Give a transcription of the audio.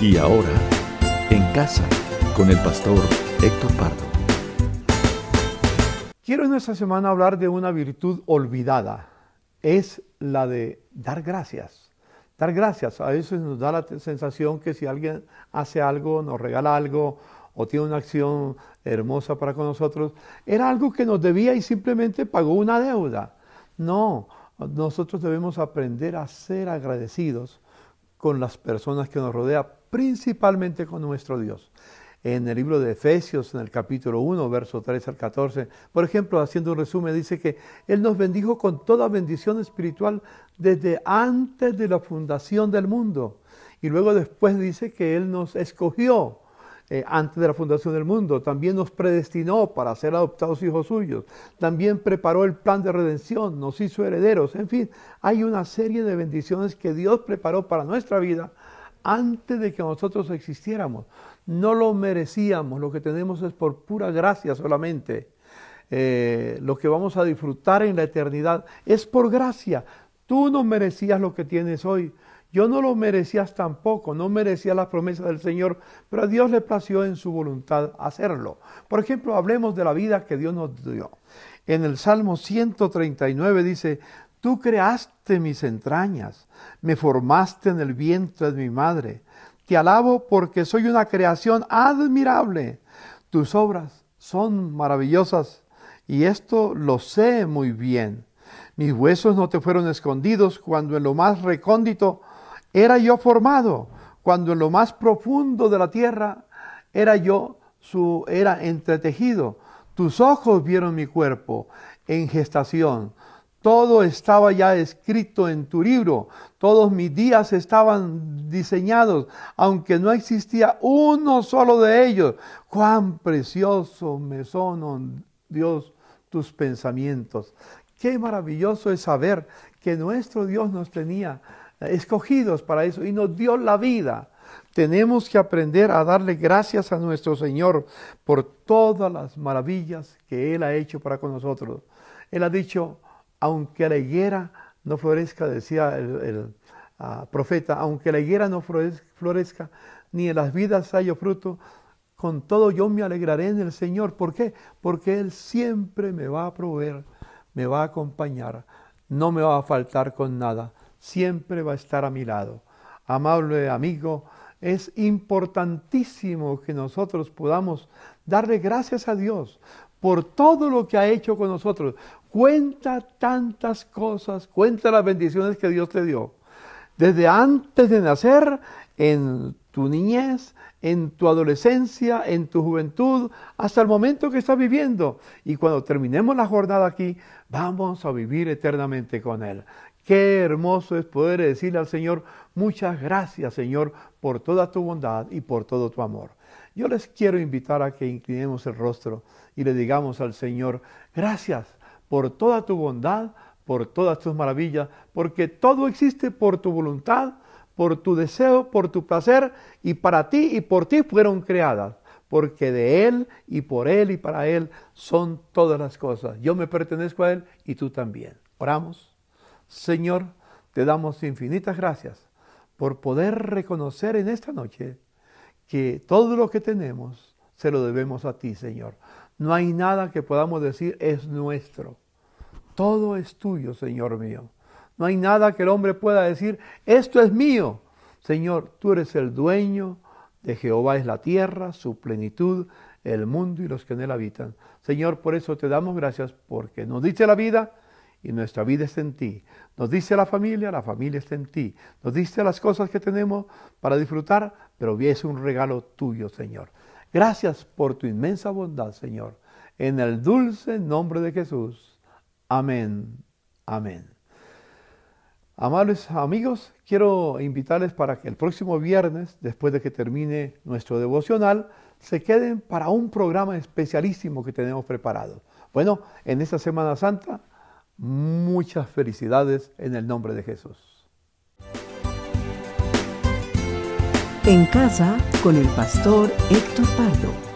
Y ahora, en casa, con el pastor Héctor Pardo. Quiero en esta semana hablar de una virtud olvidada. Es la de dar gracias. Dar gracias. A veces nos da la sensación que si alguien hace algo, nos regala algo o tiene una acción hermosa para con nosotros, era algo que nos debía y simplemente pagó una deuda. No, nosotros debemos aprender a ser agradecidos con las personas que nos rodean principalmente con nuestro Dios. En el libro de Efesios, en el capítulo 1, verso 3 al 14, por ejemplo, haciendo un resumen, dice que Él nos bendijo con toda bendición espiritual desde antes de la fundación del mundo. Y luego después dice que Él nos escogió eh, antes de la fundación del mundo. También nos predestinó para ser adoptados hijos suyos. También preparó el plan de redención, nos hizo herederos. En fin, hay una serie de bendiciones que Dios preparó para nuestra vida antes de que nosotros existiéramos. No lo merecíamos, lo que tenemos es por pura gracia solamente. Eh, lo que vamos a disfrutar en la eternidad es por gracia. Tú no merecías lo que tienes hoy. Yo no lo merecías tampoco, no merecía las promesas del Señor, pero a Dios le plació en su voluntad hacerlo. Por ejemplo, hablemos de la vida que Dios nos dio. En el Salmo 139 dice, Tú creaste mis entrañas, me formaste en el vientre de mi madre. Te alabo porque soy una creación admirable. Tus obras son maravillosas y esto lo sé muy bien. Mis huesos no te fueron escondidos cuando en lo más recóndito era yo formado, cuando en lo más profundo de la tierra era yo su era entretejido. Tus ojos vieron mi cuerpo en gestación. Todo estaba ya escrito en tu libro. Todos mis días estaban diseñados, aunque no existía uno solo de ellos. Cuán precioso me son, oh Dios, tus pensamientos. Qué maravilloso es saber que nuestro Dios nos tenía escogidos para eso y nos dio la vida. Tenemos que aprender a darle gracias a nuestro Señor por todas las maravillas que Él ha hecho para con nosotros. Él ha dicho, aunque la higuera no florezca, decía el, ah, profeta, aunque la higuera no florezca, ni en las vidas haya fruto, con todo yo me alegraré en el Señor. ¿Por qué? Porque Él siempre me va a proveer, me va a acompañar, no me va a faltar con nada, siempre va a estar a mi lado. Amable amigo, es importantísimo que nosotros podamos darle gracias a Dios por todo lo que ha hecho con nosotros. Cuenta tantas cosas, cuenta las bendiciones que Dios te dio. Desde antes de nacer, en tu niñez, en tu adolescencia, en tu juventud, hasta el momento que estás viviendo. Y cuando terminemos la jornada aquí, vamos a vivir eternamente con Él. Qué hermoso es poder decirle al Señor, muchas gracias Señor por toda tu bondad y por todo tu amor. Yo les quiero invitar a que inclinemos el rostro y le digamos al Señor, gracias por toda tu bondad, por todas tus maravillas, porque todo existe por tu voluntad, por tu deseo, por tu placer, y para ti y por ti fueron creadas, porque de Él y por Él y para Él son todas las cosas. Yo me pertenezco a Él y tú también. Oramos. Señor, te damos infinitas gracias por poder reconocer en esta noche que todo lo que tenemos se lo debemos a ti, Señor. No hay nada que podamos decir es nuestro. Todo es tuyo, Señor mío. No hay nada que el hombre pueda decir, esto es mío. Señor, tú eres el dueño, de Jehová es la tierra, su plenitud, el mundo y los que en él habitan. Señor, por eso te damos gracias porque nos dice la vida y nuestra vida está en ti. Nos dice la familia, la familia está en ti. Nos dice las cosas que tenemos para disfrutar, pero es un regalo tuyo, Señor. Gracias por tu inmensa bondad, Señor. En el dulce nombre de Jesús. Amén. Amén. Amables amigos, quiero invitarles para que el próximo viernes, después de que termine nuestro devocional, se queden para un programa especialísimo que tenemos preparado. Bueno, en esta Semana Santa Muchas felicidades en el nombre de Jesús. En casa con el pastor Héctor Pardo.